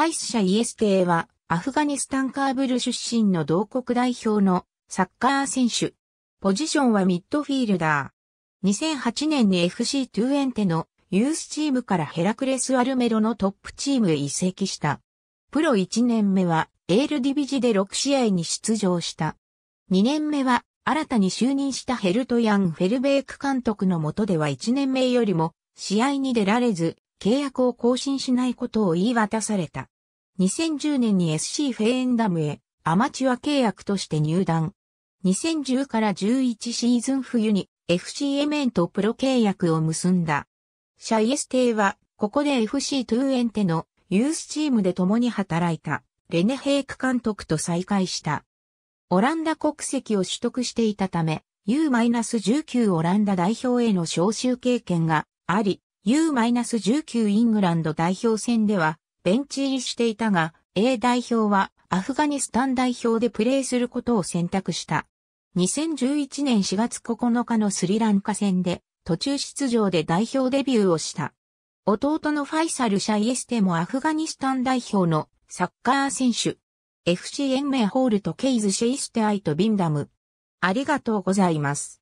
カイス社イエステーは、アフガニスタンカーブル出身の同国代表のサッカー選手。ポジションはミッドフィールダー。2008年に FC トゥエンテのユースチームからヘラクレス・アルメロのトップチームへ移籍した。プロ1年目はエールディビジで6試合に出場した。2年目は新たに就任したヘルトヤン・フェルベーク監督の下では1年目よりも試合に出られず契約を更新しないことを言い渡された。2010年に SC フェーンダムへアマチュア契約として入団。2010から11シーズン冬に FC エメンとプロ契約を結んだ。シャイエステイは、ここで FC トゥーエンテのユースチームで共に働いたレネヘイク監督と再会した。オランダ国籍を取得していたため、U-19 オランダ代表への招集経験があり、U-19 イングランド代表戦ではベンチ入りしていたが A 代表はアフガニスタン代表でプレーすることを選択した。2011年4月9日のスリランカ戦で途中出場で代表デビューをした。弟のファイサル・シャイエステもアフガニスタン代表のサッカー選手。FC 延命ホールとケイズ・シェイステアイト・ビンダム。ありがとうございます。